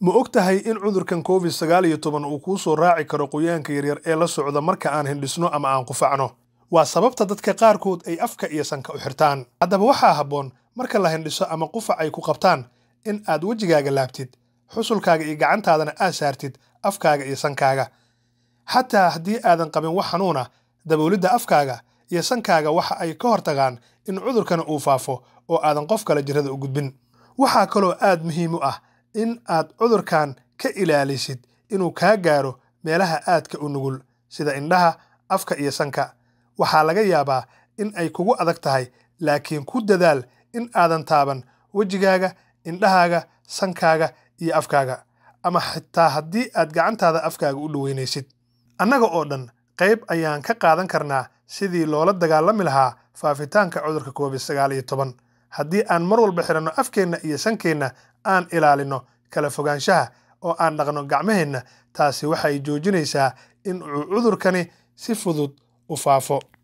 ma og tahay in cudurkan covid sagaal iyo toban uu kuu soo raaci karo qoyaanka yaryar ee la socda marka aan hindhisno ama aan qufacno waa sababta dadka qaarkood ay afka iyo sanka u xirtaan haddaba waxaa habboon marka la hindhiso ama qufac ay ku qabtaan in aad wejigaaga laabtid xusulkaaga iyo gacantaadana aad saartid afkaaga iyo sankaaga xataa haddii aadan qabin wax xanuuna daboolidda afkaaga iyo sankaaga waxa ay ka hortagaan in cudurkana uu faafo oo aadan qof kale jirada u gudbin waxaa kaloo aad muhiim u ah in aad cudurkan ka ilaalisid inuu kaa gaaro meelaha aadka u nugul sida indhaha afka iyo sanka waxaa laga yaabaa in ay kugu adag tahay laakiin ku dadaal in aadan taaban wejigaaga indhahaaga sankaaga iyo afkaaga ama xitaa haddii aad gacantaada afkaaga u dhoweynaysid annaga oo dhan qayb ayaan ka qaadan karnaa sidii loola dagaalami lahaa faafitaanka cudurka covid sagaal iyo toban haddii aan mar walba xiranno afkeenna iyo sankeenna aan ilaalinno kala fogaanshaha oo aan dhaqno gacmaheenna taasi waxay joojinaysaa in uu cudurkani si fudud u faafo